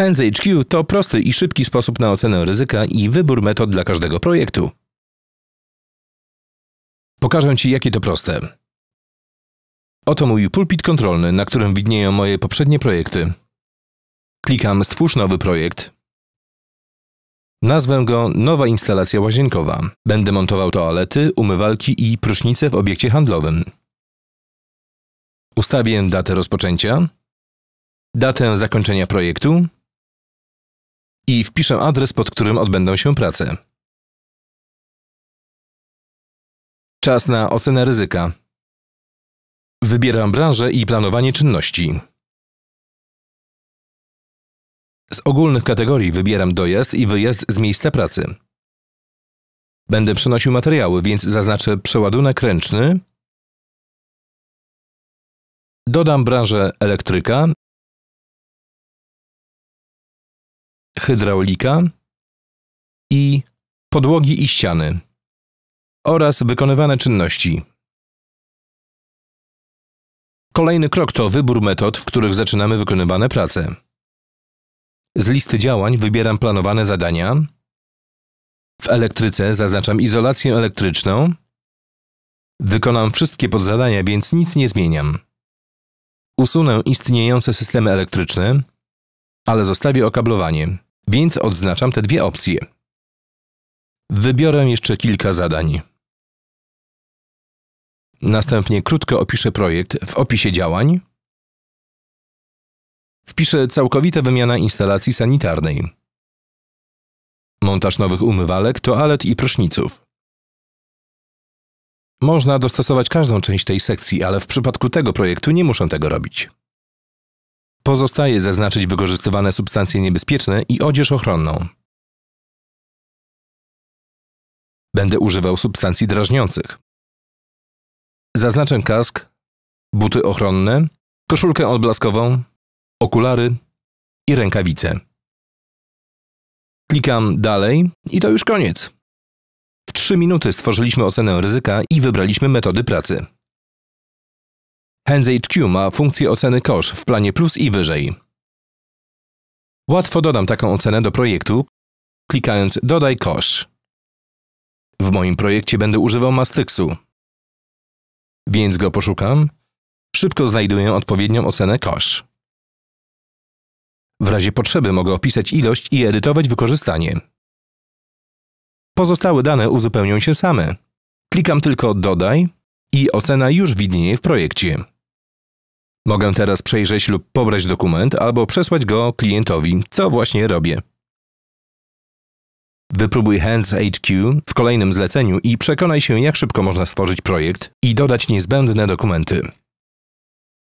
Hands HQ to prosty i szybki sposób na ocenę ryzyka i wybór metod dla każdego projektu. Pokażę Ci, jakie to proste. Oto mój pulpit kontrolny, na którym widnieją moje poprzednie projekty. Klikam Stwórz nowy projekt. Nazwę go Nowa instalacja łazienkowa. Będę montował toalety, umywalki i prusznice w obiekcie handlowym. Ustawię datę rozpoczęcia, datę zakończenia projektu i wpiszę adres, pod którym odbędą się prace. Czas na ocenę ryzyka. Wybieram branżę i planowanie czynności. Z ogólnych kategorii wybieram dojazd i wyjazd z miejsca pracy. Będę przenosił materiały, więc zaznaczę przeładunek ręczny. Dodam branżę elektryka hydraulika i podłogi i ściany oraz wykonywane czynności. Kolejny krok to wybór metod, w których zaczynamy wykonywane prace. Z listy działań wybieram planowane zadania. W elektryce zaznaczam izolację elektryczną. Wykonam wszystkie podzadania, więc nic nie zmieniam. Usunę istniejące systemy elektryczne, ale zostawię okablowanie, więc odznaczam te dwie opcje. Wybiorę jeszcze kilka zadań. Następnie krótko opiszę projekt w opisie działań. Wpiszę całkowita wymiana instalacji sanitarnej. Montaż nowych umywalek, toalet i proszniców. Można dostosować każdą część tej sekcji, ale w przypadku tego projektu nie muszę tego robić. Pozostaje zaznaczyć wykorzystywane substancje niebezpieczne i odzież ochronną. Będę używał substancji drażniących. Zaznaczę kask, buty ochronne, koszulkę odblaskową, okulary i rękawice. Klikam dalej i to już koniec. W 3 minuty stworzyliśmy ocenę ryzyka i wybraliśmy metody pracy. Hands HQ ma funkcję oceny kosz w planie plus i wyżej. Łatwo dodam taką ocenę do projektu, klikając Dodaj kosz. W moim projekcie będę używał Mastyksu. Więc go poszukam. Szybko znajduję odpowiednią ocenę kosz. W razie potrzeby mogę opisać ilość i edytować wykorzystanie. Pozostałe dane uzupełnią się same. Klikam tylko Dodaj i ocena już widnieje w projekcie. Mogę teraz przejrzeć lub pobrać dokument albo przesłać go klientowi, co właśnie robię. Wypróbuj Hands HQ w kolejnym zleceniu i przekonaj się, jak szybko można stworzyć projekt i dodać niezbędne dokumenty.